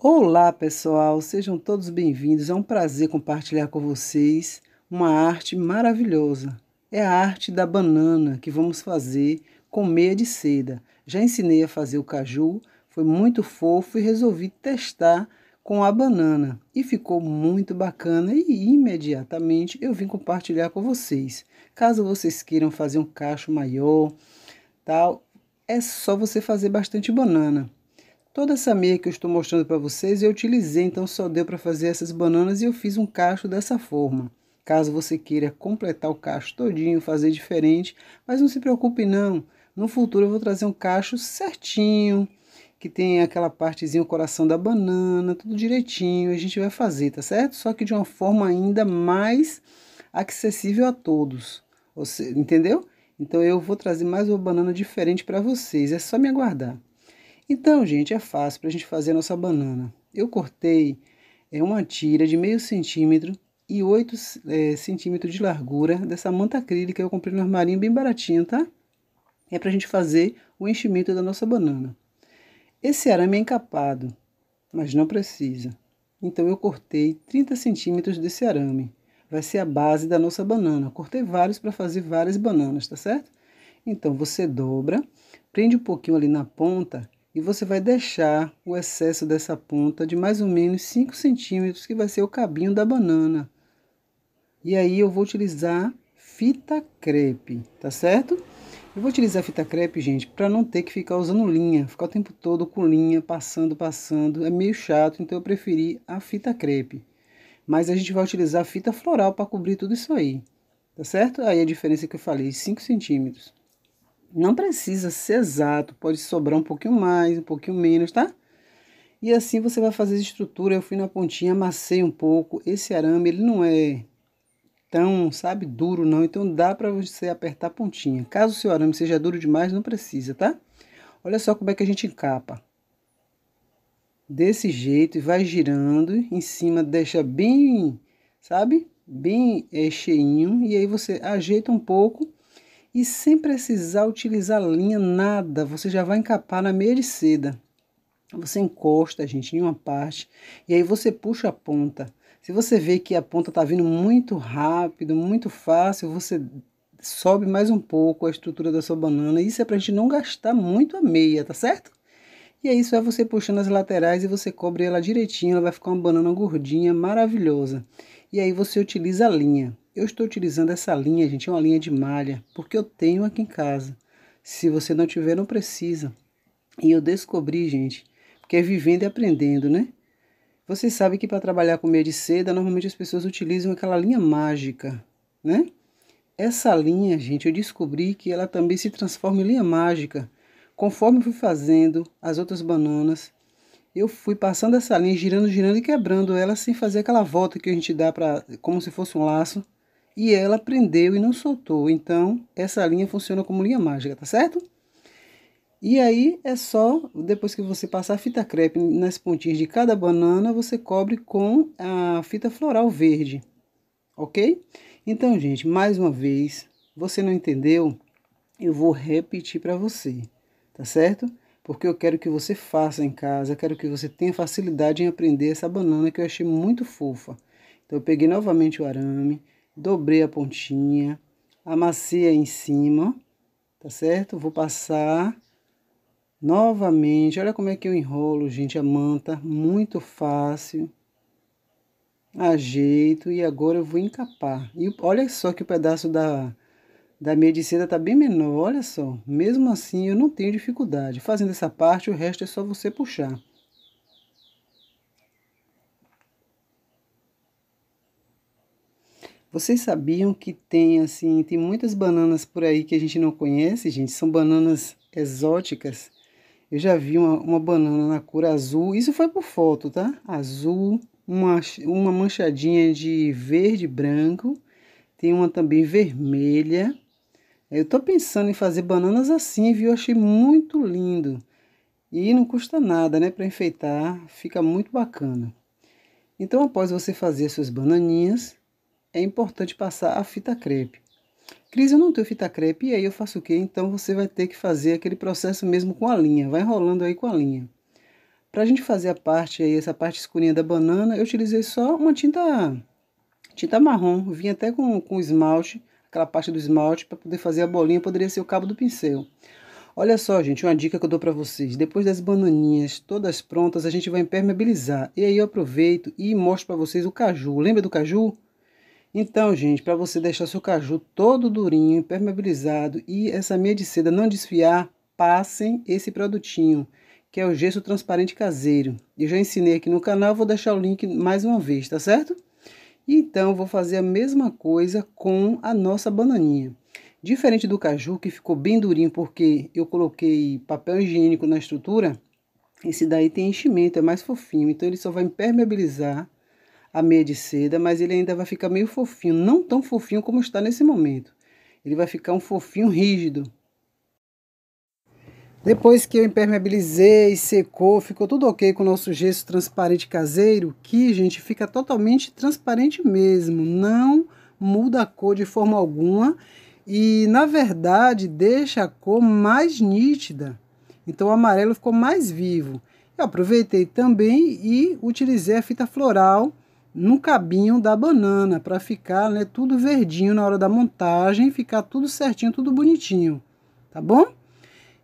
Olá, pessoal, sejam todos bem-vindos. É um prazer compartilhar com vocês uma arte maravilhosa. É a arte da banana que vamos fazer com meia de seda. Já ensinei a fazer o caju, foi muito fofo e resolvi testar com a banana e ficou muito bacana e imediatamente eu vim compartilhar com vocês. Caso vocês queiram fazer um cacho maior, tal, é só você fazer bastante banana. Toda essa meia que eu estou mostrando para vocês eu utilizei, então só deu para fazer essas bananas e eu fiz um cacho dessa forma. Caso você queira completar o cacho todinho, fazer diferente, mas não se preocupe não. No futuro eu vou trazer um cacho certinho, que tem aquela partezinha, o coração da banana, tudo direitinho, a gente vai fazer, tá certo? Só que de uma forma ainda mais acessível a todos, você, entendeu? Então eu vou trazer mais uma banana diferente para vocês, é só me aguardar. Então, gente, é fácil para a gente fazer a nossa banana. Eu cortei é, uma tira de meio centímetro e 8 é, centímetros de largura dessa manta acrílica que eu comprei no armarinho bem baratinho, tá? É para a gente fazer o enchimento da nossa banana. Esse arame é encapado, mas não precisa. Então eu cortei 30 centímetros desse arame. Vai ser a base da nossa banana. Cortei vários para fazer várias bananas, tá certo? Então você dobra, prende um pouquinho ali na ponta e você vai deixar o excesso dessa ponta de mais ou menos 5 centímetros, que vai ser o cabinho da banana. E aí eu vou utilizar fita crepe, tá certo? Eu vou utilizar fita crepe, gente, para não ter que ficar usando linha, ficar o tempo todo com linha, passando, passando, é meio chato, então eu preferi a fita crepe. Mas a gente vai utilizar fita floral para cobrir tudo isso aí, tá certo? Aí a diferença é que eu falei, 5 centímetros. Não precisa ser exato, pode sobrar um pouquinho mais, um pouquinho menos, tá? E assim você vai fazer a estrutura. Eu fui na pontinha, amassei um pouco. Esse arame, ele não é tão, sabe, duro não. Então dá para você apertar a pontinha. Caso o seu arame seja duro demais, não precisa, tá? Olha só como é que a gente encapa. Desse jeito e vai girando. Em cima deixa bem, sabe, bem é, cheinho. E aí você ajeita um pouco e sem precisar utilizar linha, nada, você já vai encapar na meia de seda. Você encosta, gente, em uma parte e aí você puxa a ponta. Se você vê que a ponta está vindo muito rápido, muito fácil, você sobe mais um pouco a estrutura da sua banana. Isso é para a gente não gastar muito a meia, tá certo? E aí só é você puxando as laterais e você cobre ela direitinho, ela vai ficar uma banana gordinha, maravilhosa. E aí você utiliza a linha. Eu estou utilizando essa linha, gente, é uma linha de malha, porque eu tenho aqui em casa. Se você não tiver, não precisa. E eu descobri, gente, que é vivendo e aprendendo, né? Vocês sabem que para trabalhar com meia de seda, normalmente as pessoas utilizam aquela linha mágica, né? Essa linha, gente, eu descobri que ela também se transforma em linha mágica. Conforme eu fui fazendo as outras bananas, eu fui passando essa linha, girando, girando e quebrando ela sem fazer aquela volta que a gente dá para como se fosse um laço e ela prendeu e não soltou. Então, essa linha funciona como linha mágica, tá certo? E aí é só, depois que você passar a fita crepe nas pontinhas de cada banana, você cobre com a fita floral verde, ok? Então, gente, mais uma vez, você não entendeu? Eu vou repetir para você, tá certo? Porque eu quero que você faça em casa, quero que você tenha facilidade em aprender essa banana que eu achei muito fofa. Então, eu peguei novamente o arame, dobrei a pontinha, aí em cima, tá certo? Vou passar novamente. Olha como é que eu enrolo, gente, a manta, muito fácil. Ajeito e agora eu vou encapar. E olha só que o pedaço da, da meia de seda tá bem menor, olha só. Mesmo assim eu não tenho dificuldade. Fazendo essa parte, o resto é só você puxar. Vocês sabiam que tem assim, tem muitas bananas por aí que a gente não conhece, gente? São bananas exóticas. Eu já vi uma, uma banana na cor azul, isso foi por foto, tá? Azul, uma, uma manchadinha de verde branco, tem uma também vermelha. Eu tô pensando em fazer bananas assim, viu? achei muito lindo. E não custa nada, né, para enfeitar, fica muito bacana. Então, após você fazer suas bananinhas, é importante passar a fita crepe. Cris, eu não tenho fita crepe, e aí eu faço o quê? Então você vai ter que fazer aquele processo mesmo com a linha, vai enrolando aí com a linha. Para a gente fazer a parte aí, essa parte escurinha da banana, eu utilizei só uma tinta, tinta marrom, vim até com, com esmalte, aquela parte do esmalte, para poder fazer a bolinha, poderia ser o cabo do pincel. Olha só, gente, uma dica que eu dou para vocês. Depois das bananinhas todas prontas, a gente vai impermeabilizar. E aí eu aproveito e mostro para vocês o caju. Lembra do caju? Então, gente, para você deixar seu caju todo durinho, impermeabilizado e essa meia de seda não desfiar, passem esse produtinho, que é o gesso transparente caseiro. Eu já ensinei aqui no canal, vou deixar o link mais uma vez, tá certo? Então, vou fazer a mesma coisa com a nossa bananinha. Diferente do caju, que ficou bem durinho porque eu coloquei papel higiênico na estrutura, esse daí tem enchimento, é mais fofinho, então ele só vai impermeabilizar a meia de seda, mas ele ainda vai ficar meio fofinho, não tão fofinho como está nesse momento. Ele vai ficar um fofinho rígido. Depois que eu impermeabilizei, secou, ficou tudo ok com o nosso gesso transparente caseiro, que, gente, fica totalmente transparente mesmo, não muda a cor de forma alguma e, na verdade, deixa a cor mais nítida. Então o amarelo ficou mais vivo. Eu aproveitei também e utilizei a fita floral no cabinho da banana para ficar né, tudo verdinho na hora da montagem, ficar tudo certinho, tudo bonitinho, tá bom?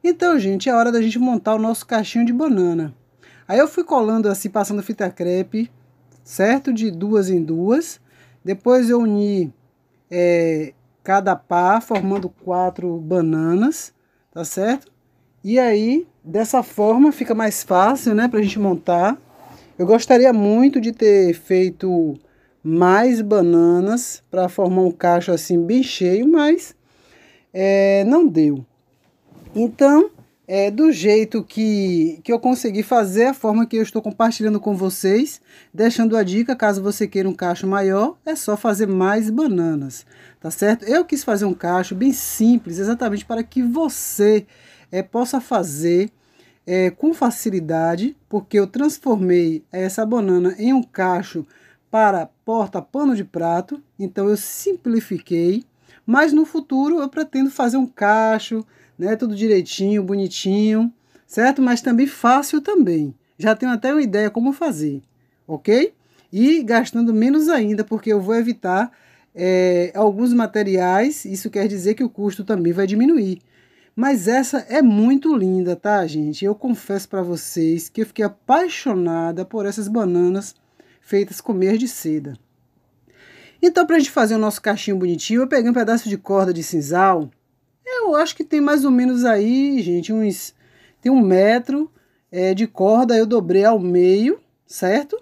Então, gente, é hora da gente montar o nosso caixinho de banana. Aí eu fui colando assim, passando fita crepe, certo? De duas em duas. Depois eu uni é, cada par, formando quatro bananas, tá certo? E aí, dessa forma, fica mais fácil, né, pra gente montar. Eu gostaria muito de ter feito mais bananas para formar um cacho assim bem cheio, mas é, não deu. Então, é, do jeito que, que eu consegui fazer, a forma que eu estou compartilhando com vocês, deixando a dica, caso você queira um cacho maior, é só fazer mais bananas, tá certo? Eu quis fazer um cacho bem simples, exatamente para que você é, possa fazer é, com facilidade, porque eu transformei essa banana em um cacho para porta pano de prato, então eu simplifiquei, mas no futuro eu pretendo fazer um cacho, né, tudo direitinho, bonitinho, certo? Mas também fácil também. Já tenho até uma ideia como fazer, ok? E gastando menos ainda, porque eu vou evitar é, alguns materiais, isso quer dizer que o custo também vai diminuir. Mas essa é muito linda, tá, gente? Eu confesso para vocês que eu fiquei apaixonada por essas bananas feitas com meias de seda. Então, para a gente fazer o nosso cachinho bonitinho, eu peguei um pedaço de corda de cinzal. Eu acho que tem mais ou menos aí, gente, uns... Tem um metro é, de corda, eu dobrei ao meio, certo?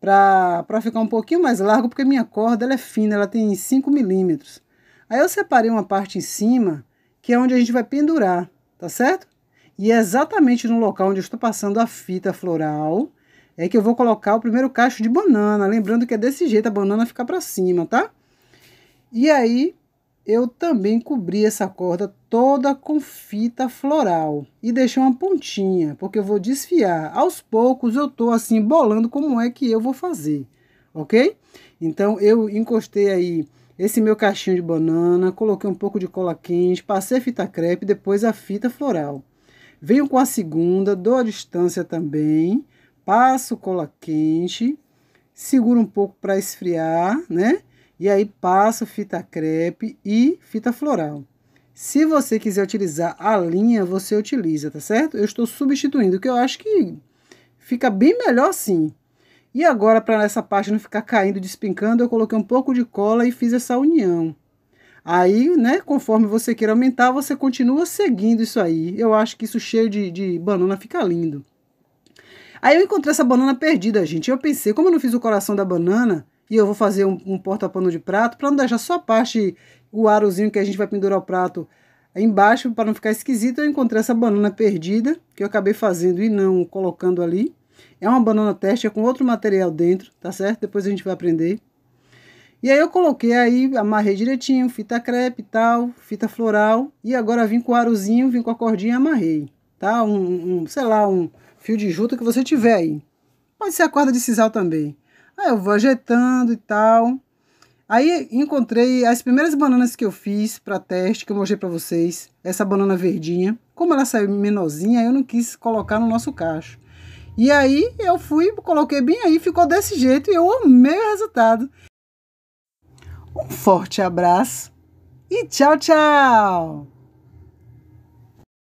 Para ficar um pouquinho mais largo, porque minha corda ela é fina, ela tem 5 milímetros. Aí eu separei uma parte em cima que é onde a gente vai pendurar, tá certo? E é exatamente no local onde eu estou passando a fita floral, é que eu vou colocar o primeiro cacho de banana, lembrando que é desse jeito, a banana fica para cima, tá? E aí, eu também cobri essa corda toda com fita floral e deixei uma pontinha, porque eu vou desfiar. Aos poucos eu tô assim bolando como é que eu vou fazer, ok? Então eu encostei aí esse meu cachinho de banana, coloquei um pouco de cola quente, passei a fita crepe e depois a fita floral. Venho com a segunda, dou a distância também, passo cola quente, seguro um pouco para esfriar, né? E aí passo fita crepe e fita floral. Se você quiser utilizar a linha, você utiliza, tá certo? Eu estou substituindo, que eu acho que fica bem melhor assim. E agora, para essa parte não ficar caindo, despincando eu coloquei um pouco de cola e fiz essa união. Aí, né, conforme você queira aumentar, você continua seguindo isso aí. Eu acho que isso cheio de, de banana fica lindo. Aí eu encontrei essa banana perdida, gente. Eu pensei, como eu não fiz o coração da banana, e eu vou fazer um, um porta-pano de prato, para não deixar só a parte, o arozinho que a gente vai pendurar o prato embaixo, para não ficar esquisito, eu encontrei essa banana perdida, que eu acabei fazendo e não colocando ali. É uma banana teste é com outro material dentro, tá certo? Depois a gente vai aprender. E aí eu coloquei aí, amarrei direitinho, fita crepe e tal, fita floral. E agora vim com o arozinho, vim com a cordinha e amarrei, tá? Um, um, sei lá, um fio de juta que você tiver aí. Pode ser a corda de sisal também. Aí eu vou ajeitando e tal. Aí encontrei as primeiras bananas que eu fiz para teste, que eu mostrei para vocês. Essa banana verdinha. Como ela saiu menorzinha, eu não quis colocar no nosso cacho. E aí eu fui, coloquei bem aí, ficou desse jeito e eu amei o resultado. Um forte abraço e tchau, tchau!